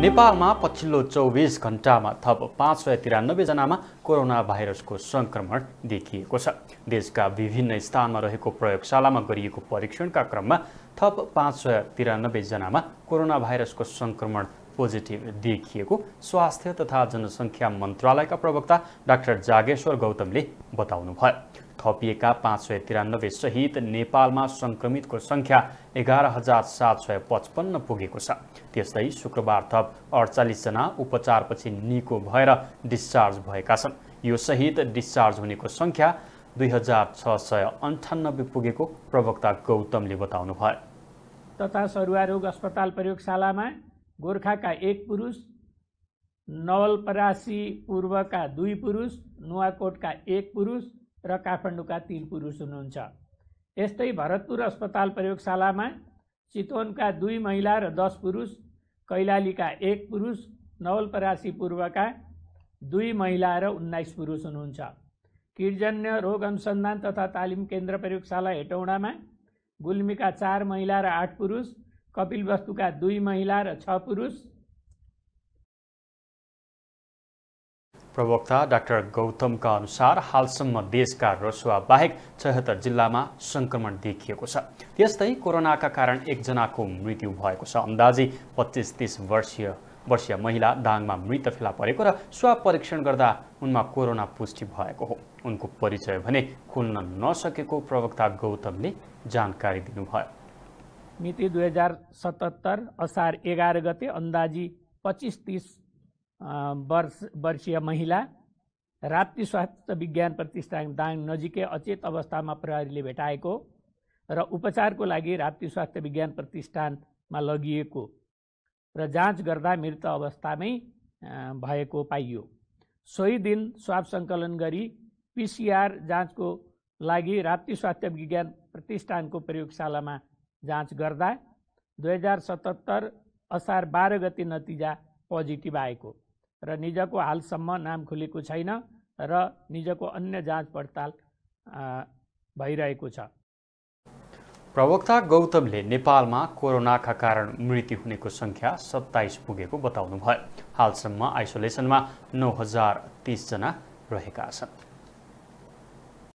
नेपालमा पछिल्लो चौबिस घन्टामा थप पाँच सय तिरानब्बेजनामा कोरोना भाइरसको सङ्क्रमण देखिएको छ देशका विभिन्न स्थानमा रहेको प्रयोगशालामा गरिएको परीक्षणका क्रममा थप पाँच सय तिरानब्बेजनामा कोरोना भाइरसको सङ्क्रमण पोजिटिभ देखिएको स्वास्थ्य तथा जनसङ्ख्या मन्त्रालयका प्रवक्ता डाक्टर जागेश्वर गौतमले बताउनुभयो थपिएका पाँच सय तिरानब्बे सहित नेपालमा सङ्क्रमितको सङ्ख्या एघार हजार सात सय पचपन्न पुगेको छ त्यस्तै शुक्रबार थप अडचालिसजना उपचारपछि निको भएर डिस्चार्ज भएका छन् यो सहित डिस्चार्ज हुनेको सङ्ख्या दुई हजार छ सय अन्ठानब्बे पुगेको प्रवक्ता गौतमले बताउनु भयो तथा सरुवा रोग अस्पताल प्रयोगशालामा गोर्खाका एक पुरुष नवलपरासी पूर्वका दुई पुरुष नुवाकोटका एक पुरुष र काठमाडौँका तीन पुरुष हुनुहुन्छ यस्तै भरतपुर अस्पताल प्रयोगशालामा चितवनका दुई महिला र दस पुरुष कैलालीका एक पुरुष नवलपरासी पूर्वका दुई महिला र उन्नाइस पुरुष हुनुहुन्छ किर्जन्य रोग अनुसन्धान तथा तालिम केन्द्र प्रयोगशाला हेटौँडामा गुल्मीका चार महिला र आठ पुरुष कपिलवस्तुका दुई महिला र छ पुरुष प्रवक्ता डाक्टर गौतमका अनुसार हालसम्म देशका रसुवा बाहेक छहत्तर जिल्लामा सङ्क्रमण देखिएको छ त्यस्तै कोरोनाका कारण एकजनाको मृत्यु भएको छ अन्दाजी पच्चिस तिस वर्षीय वर्षीय महिला दाङमा मृत फेला परेको र स्व परीक्षण गर्दा उनमा कोरोना पुष्टि भएको हो उनको परिचय भने खुल्न नसकेको प्रवक्ता गौतमले जानकारी दिनुभयो मिति दुई हजार सतहत्तर असार एघार गते अन्दाजी पच्चिस तिस वर्ष वर्षीय महिला राप्ती स्वास्थ्य विज्ञान प्रतिष्ठान दाङ नजिकै अचेत अवस्थामा प्रहरीले भेटाएको र उपचारको लागि राप्ती स्वास्थ्य विज्ञान प्रतिष्ठानमा लगिएको र जाँच गर्दा मृत अवस्थामै भएको पाइयो सोही दिन स्वाब सङ्कलन गरी पिसिआर जाँचको लागि राप्ती स्वास्थ्य विज्ञान प्रतिष्ठानको प्रयोगशालामा जाँच गर्दा दुई हजार सतहत्तर असार बाह्र गति नतिजा पोजिटिभ आएको र निजको हालसम्म नाम खुलेको छैन र निजको अन्य जाँच पडताल भइरहेको छ प्रवक्ता गौतमले नेपालमा कोरोनाका कारण मृत्यु हुनेको सङ्ख्या सत्ताइस पुगेको बताउनुभयो हालसम्म आइसोलेसनमा नौ हजार तिसजना रहेका छन्